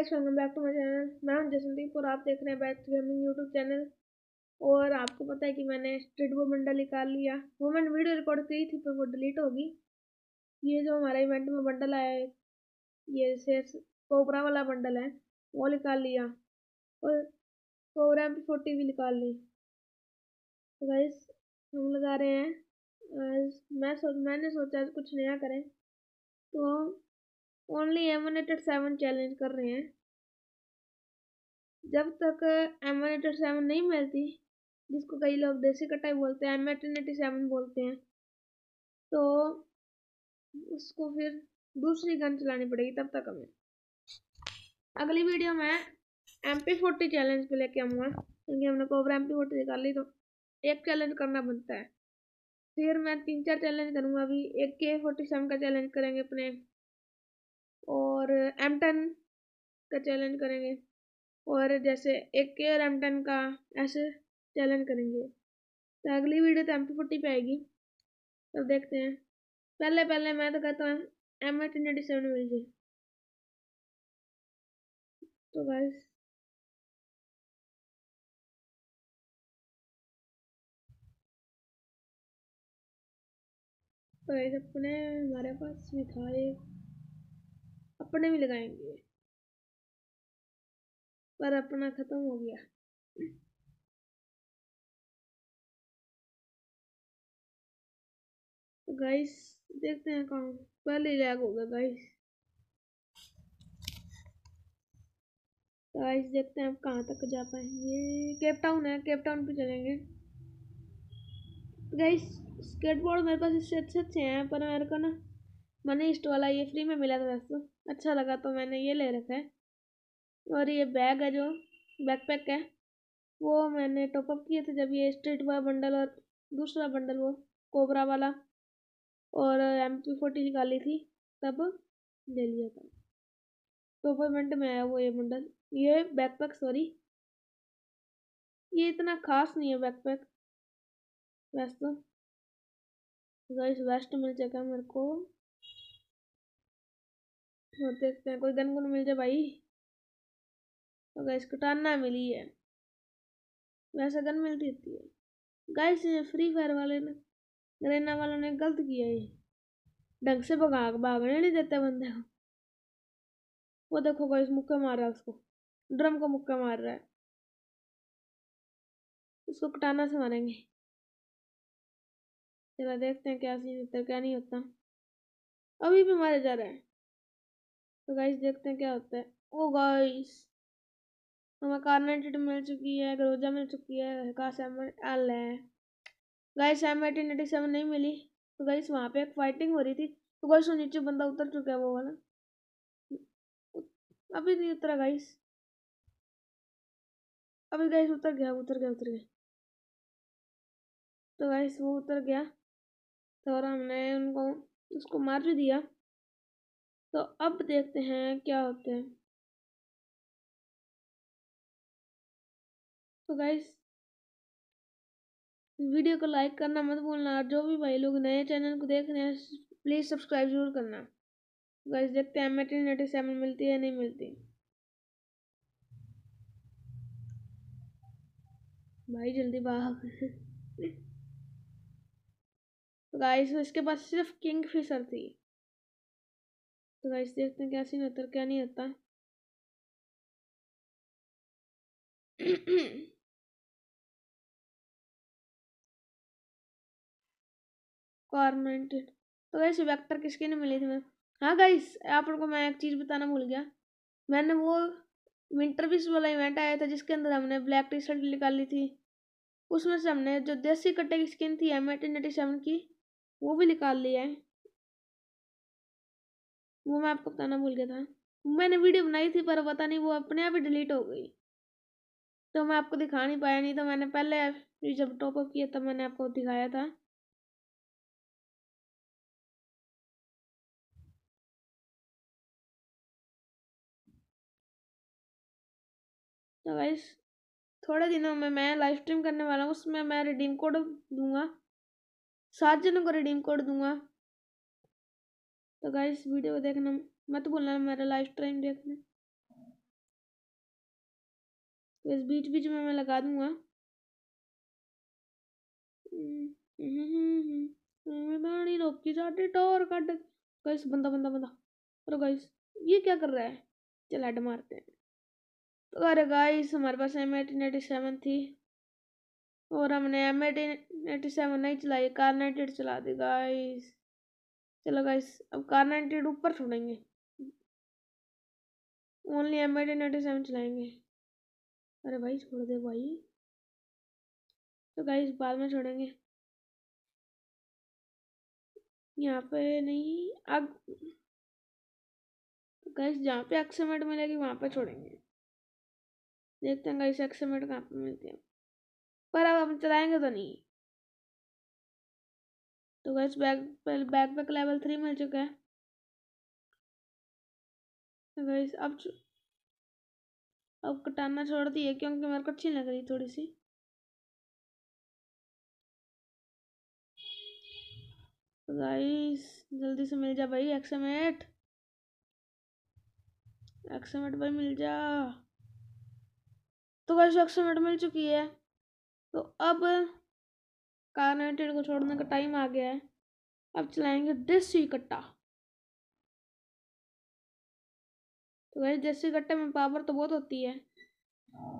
guys welcome back to my channel मैं हूं जसंदीप और आप देख रहे हैं back to gaming YouTube channel और आपको पता है कि मैंने स्ट्रीट वो बंडल निकाल लिया वो मैंने वीडियो रिकॉर्ड की थी पर वो डिलीट होगी ये जो हमारा इवेंट में बंडल आया है ये शेर कोबरा वाला बंडल है वो निकाल लिया और कोबरा एम फोर्टी भी निकाल ली तो गाइस हम लगा रहे हैं मैं सोच मैंने सोचा कुछ नया करें तो ओनली एमिनेटेड सेवन चैलेंज कर रहे हैं जब तक एम वन एटी सेवन नहीं मिलती जिसको कई लोग देसी कटाई बोलते हैं एम एटीन एटी सेवन बोलते हैं तो उसको फिर दूसरी गन चलानी पड़ेगी तब तक हमें अगली वीडियो में एम पी फोर्टी चैलेंज पे लेके आऊँगा क्योंकि हमने कोबरा एम पी फोर्टी निकाल ली तो एक चैलेंज करना बनता है फिर मैं तीन चार चैलेंज करूँगा अभी एक के फोर्टी सेवन का चैलेंज करेंगे अपने और एम टेन का चैलेंज करेंगे और जैसे एक के और एम टेन का ऐसे चैलेंज करेंगे तो अगली वीडियो तो एम पी फोर्टी पर आएगी तो देखते हैं पहले पहले मैं तो कहता हूँ एम एच नाइन्टी सेवन मिल जाए तो बस तो गाइस अपने हमारे पास भी था एक अपने भी लगाएंगे पर अपना ख़त्म हो गया तो गाइस देखते हैं कौन पहले लैग होगा गाइस गाइस देखते हैं आप कहाँ तक जा पाएंगे केप टाउन है केप टाउन पे चलेंगे गाइस स्केटबोर्ड मेरे पास इससे अच्छे अच्छे हैं पर मेरे को ना मनी इस्ट वाला ये फ्री में मिला था दोस्तों अच्छा लगा तो मैंने ये ले रखा है और ये बैग है जो बैकपैक है वो मैंने टॉपअप किए थे जब ये स्ट्रीट वाला बंडल और दूसरा बंडल वो कोबरा वाला और एम पी फोर्टी निकाली थी तब ले लिया था तो मिनट में आया वो ये बंडल ये बैकपैक सॉरी ये इतना खास नहीं है बैकपैक वैसे तो गाइस वेस्ट मिल जाएगा मेरे को और देखते हैं कोई गन गुन मिल जाए भाई और तो गैस कटाना मिली है वैसा गन मिलती रहती है गैस फ्री फायर वाले ने ग्रेना वालों ने गलत किया है ढंग से भगा भागने नहीं देते बंदे को वो देखो गैस मुक्के मार रहा है उसको ड्रम को मुक्का मार रहा है उसको कटाना से मारेंगे चला देखते हैं क्या सीन होता क्या नहीं होता अभी भी मारे जा रहे हैं तो गाइस देखते हैं क्या होता है ओ गाइस हमें कार्नेटेड मिल चुकी है ग्रोजा मिल चुकी है का सेवन एल है guys M eighteen eighty seven नहीं मिली तो गाइस वहाँ पे एक फाइटिंग हो रही थी तो गाइस वो नीचे बंदा उतर चुका है वो वाला अभी नहीं उतरा गाइस अभी गाइस उतर गया उतर गया उतर गया तो गाइस वो उतर गया तो और हमने उनको उसको मार भी दिया तो अब देखते हैं क्या होते हैं तो गाइस वीडियो को लाइक करना मत भूलना और जो भी भाई लोग नए चैनल को देख रहे हैं प्लीज़ सब्सक्राइब जरूर करना गाइस तो देखते हैं एम एटी नाइन्टी सेवन मिलती है नहीं मिलती भाई जल्दी तो गाइस इसके पास सिर्फ किंग फिशर थी तो गाइस देखते हैं क्या सीन होता क्या नहीं होता कॉर्मेंटेड तो गई वेक्टर किसके ने मिली थी मैं हाँ गाइस आप लोग को मैं एक चीज़ बताना भूल गया मैंने वो विंटर विश वाला इवेंट आया था जिसके अंदर हमने ब्लैक टी शर्ट निकाली थी उसमें से हमने जो देसी कट्टे की स्किन थी एम एटीन एटी सेवन की वो भी निकाल लिया है वो मैं आपको बताना भूल गया था मैंने वीडियो बनाई थी पर पता नहीं वो अपने आप ही डिलीट हो गई तो मैं आपको दिखा नहीं पाया नहीं तो मैंने पहले जब टॉपअप किया तब मैंने आपको दिखाया था तो गाइस थोड़े दिनों में मैं लाइव स्ट्रीम करने वाला हूँ उसमें मैं रिडीम कोड दूंगा सात जनों को रिडीम कोड दूंगा तो गाइस वीडियो को देखना मत बोलना मेरा लाइव स्ट्रीम देखना तो इस बीच बीच में मैं लगा दूंगा हम्म, रोकी साढ़े टोर कट गाइस बंदा बंदा बंदा और गाइस ये क्या कर रहा है चल हेड मारते हैं तो अरे गाइस हमारे पास एम एटीन एटी सेवन थी और हमने एम एटीन एटी सेवन नहीं चलाई कार नाइटेड चला दी गाइस चलो गाइस अब कार नाइटेड ऊपर छोड़ेंगे only M eighteen eighty seven चलाएंगे अरे भाई छोड़ दे भाई तो गाइस बाद में छोड़ेंगे यहाँ पे नहीं आग तो गाइस जहाँ पे एक्समेट मिलेगी वहाँ पे छोड़ेंगे देखते हैं गाइस एक्समेट कहाँ पर मिलते हैं पर अब हम चलाएंगे तो नहीं तो guys back backpack level three मिल चुका है तो गाइस अब अब कटाना छोड़ दिए क्योंकि मेरे को अच्छी लग रही थोड़ी सी तो गाइस जल्दी से मिल जा भाई एक्समेट एक्समेट भाई मिल जा तो कंस्ट्रक्शन नोट मिल चुकी है तो अब कार्नाइटेड को छोड़ने का टाइम आ गया है अब चलाएंगे देसी कट्टा तो वैसे देसी कट्टे में पावर तो बहुत होती है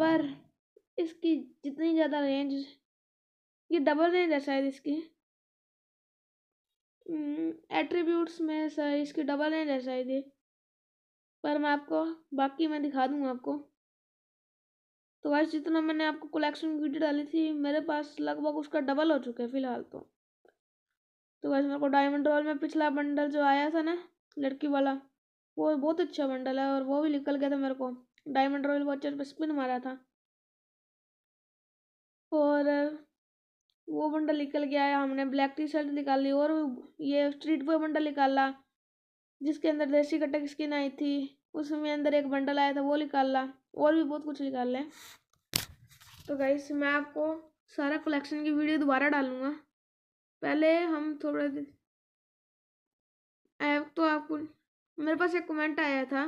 पर इसकी जितनी ज़्यादा रेंज ये डबल रेंज है शायद इसकी एट्रीब्यूट्स हम्म, में सर इसकी डबल रेंज है शायद ये पर मैं आपको बाकी मैं दिखा दूंगा आपको तो वैसे जितना मैंने आपको कलेक्शन की वीडियो डाली थी मेरे पास लगभग उसका डबल हो चुका है फिलहाल तो तो वैसे मेरे को डायमंड रॉयल में पिछला बंडल जो आया था ना लड़की वाला वो बहुत अच्छा बंडल है और वो भी निकल गया था मेरे को डायमंड रॉयल वॉचर पर स्पिन मारा था और वो बंडल निकल गया है हमने ब्लैक टी शर्ट निकाल ली और ये स्ट्रीट बॉय बंडल निकाला जिसके अंदर देसी कटक स्किन आई थी उसमें अंदर एक बंडल आया था वो निकाल ला और भी बहुत कुछ निकाल लें तो गाइस मैं आपको सारा कलेक्शन की वीडियो दोबारा डालूंगा पहले हम थोड़ा ऐप तो आपको मेरे पास एक कमेंट आया था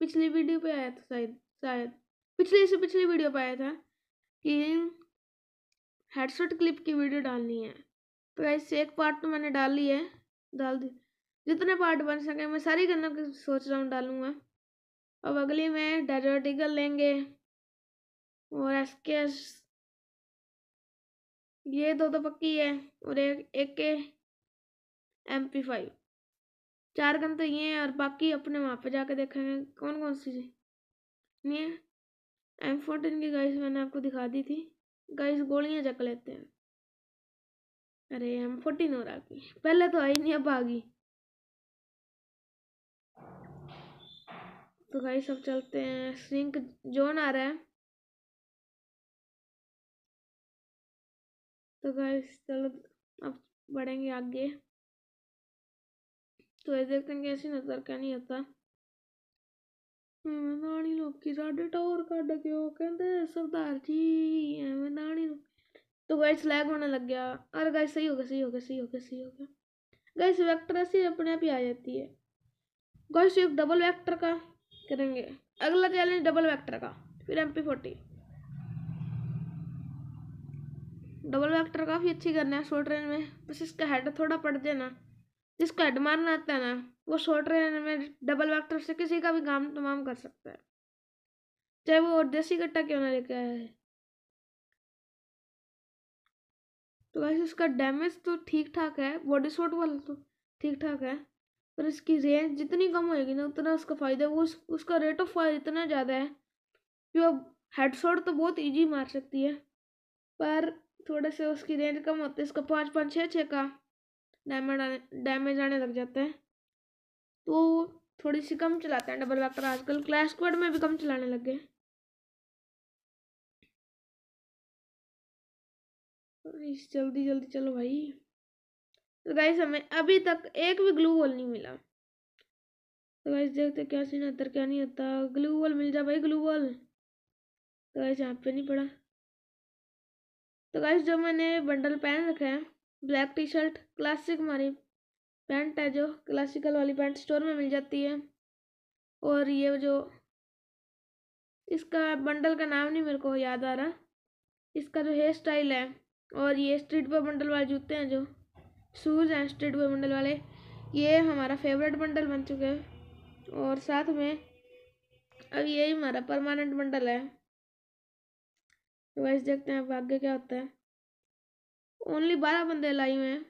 पिछली वीडियो पे आया था शायद शायद पिछली से पिछली वीडियो पे आया था कि हेडसेट क्लिप की वीडियो डालनी है तो ऐसे एक पार्ट तो मैंने डाल ली है डाल दी जितने पार्ट बन सके मैं सारी गन्नों की सोच रहा हूँ डालूंगा अब अगली में डेजर्ट ईगल लेंगे और एस के एस ये दो तो पक्की है और एक एक के एम पी फाइव चार गन तो ये हैं और बाकी अपने वहाँ पे जाके देखेंगे कौन कौन सी नहीं है एम फोर्टीन की गाइस मैंने आपको दिखा दी थी गाइस गोलियाँ चक लेते हैं अरे एम फोर्टीन और आ गई पहले तो आई नहीं अब आ गई तो भाई सब चलते हैं सिंक जोन आ रहा है तो भाई चलो अब बढ़ेंगे आगे तो ये देखते हैं कैसी नज़र क्या नहीं आता हम्म, नानी लोग की ਲੋਕੀ ਸਾਡੇ ਟੌਰ ਕੱਢ ਕੇ ਉਹ ਕਹਿੰਦੇ ਸਰਦਾਰ ਜੀ ਐਵੇਂ ਨਾਲ ਹੀ तो गाइस लैग होने लग गया अरे गाइस सही हो गया सही हो गया सही हो गया सही हो गया गाइस वेक्टर ऐसे अपने आप ही आ जाती है गाइस एक डबल वेक्टर का करेंगे अगला चैलेंज डबल वेक्टर का फिर M P forty double vector काफ़ी अच्छी करना है शॉर्ट रेंज में बस इसका हेड थोड़ा पड़ देना जिसको हेड मारना आता है ना वो शॉर्ट रेंज में डबल वेक्टर से किसी का भी काम तमाम कर सकता है चाहे वो देसी गट्टा क्यों ना लेके आया है तो वैसे इसका डैमेज तो ठीक ठाक है बॉडी शॉट वाला तो ठीक ठाक है पर इसकी रेंज जितनी कम होगी ना उतना उसका फ़ायदा वो उस, उसका रेट ऑफ फायर इतना ज़्यादा है कि अब हेडशॉट तो बहुत ईजी मार सकती है पर थोड़े से उसकी रेंज कम होती है इसका पाँच पाँच छः छः का डैमेज आने डैमेज आने लग जाता है तो थोड़ी सी कम चलाते हैं डबल वेक्टर आजकल क्लैश क्वाड में भी कम चलाने लग गए जल्दी जल्दी चलो भाई तो गाइस हमें अभी तक एक भी ग्लू वॉल नहीं मिला तो गाइस देखते क्या सीन आता क्या नहीं आता ग्लू वॉल मिल जा भाई ग्लू वॉल तो गाइस यहाँ पे नहीं पड़ा तो गाइस जो मैंने बंडल पहन रखा है ब्लैक टी शर्ट क्लासिक हमारी पैंट है जो क्लासिकल वाली पैंट स्टोर में मिल जाती है और ये जो इसका बंडल का नाम नहीं मेरे को याद आ रहा इसका जो हेयर स्टाइल है और ये स्ट्रीट पर बंडल वाले जूते हैं जो सूर्य एंड स्टेट बंडल वाले ये हमारा फेवरेट बंडल बन चुके हैं और साथ में अब यही हमारा परमानेंट बंडल है तो वैसे देखते हैं अब आगे क्या होता है ओनली बारह बंदे हुए हैं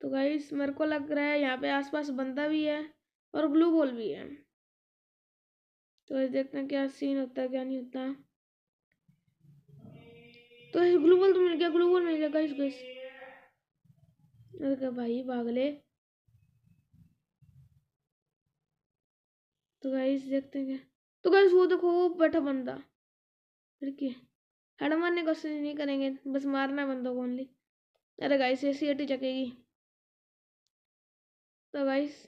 तो गाइस मेरे को लग रहा है यहाँ पे आसपास बंदा भी है और ग्लू बॉल भी है तो वैसे देखते हैं क्या सीन होता है क्या नहीं होता तो ग्लू बॉल तो मिल गया ग्लू बॉल मिल गया गाइस गाइस भाई बागले तो गाइस देखते हैं तो गाइस वो देखो वो बैठा बंदा फिर क्या हेड मारने का नहीं करेंगे बस मारना है बंदों को ओनली अरे गाइस ऐसी हटी चकेगी तो गाइस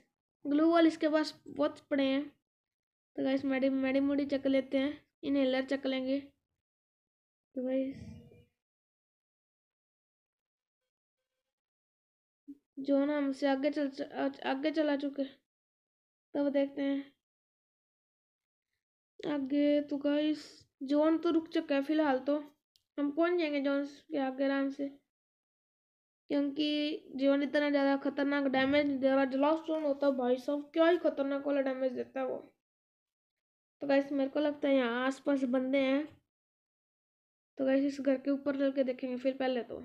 ग्लू वॉल इसके पास बहुत पड़े हैं तो गाइस मैडी मैडी मुड़ी चक लेते हैं इन्हें लर चक लेंगे तो गाइस जो ना हमसे आगे चल आगे चला चुके तब देखते हैं आगे तो गाइस जोन तो रुक चुका है फिलहाल तो हम पहुंच जाएंगे जोन के आगे आराम से क्योंकि जीवन इतना ज़्यादा खतरनाक डैमेज दे रहा है लास्ट जोन होता है भाई साहब क्या ही खतरनाक वाला डैमेज देता है वो तो गाइस मेरे को लगता है यहाँ आसपास बंदे हैं तो गाइस इस घर के ऊपर चल के देखेंगे फिर पहले तो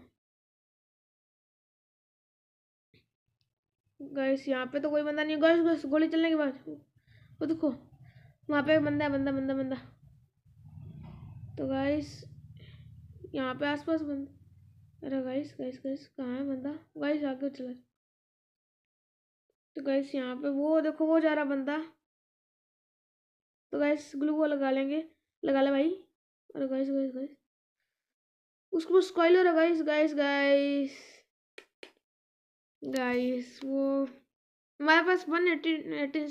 गैस यहाँ पे तो कोई बंदा नहीं गैस गैस गोली चलने के बाद वो देखो तो वहाँ पे बंदा है बंदा बंदा बंदा तो गैस यहाँ पे आसपास बंद अरे गैस गैस गैस कहाँ है बंदा गैस आगे चला तो गैस यहाँ पे वो देखो वो जा रहा बंदा तो गैस ग्लू वो लगा लेंगे लगा ले भाई अरे गैस गैस गैस उसके स्कॉइलर है गैस गैस गैस गाइस वो हमारे पास वन एटी एटी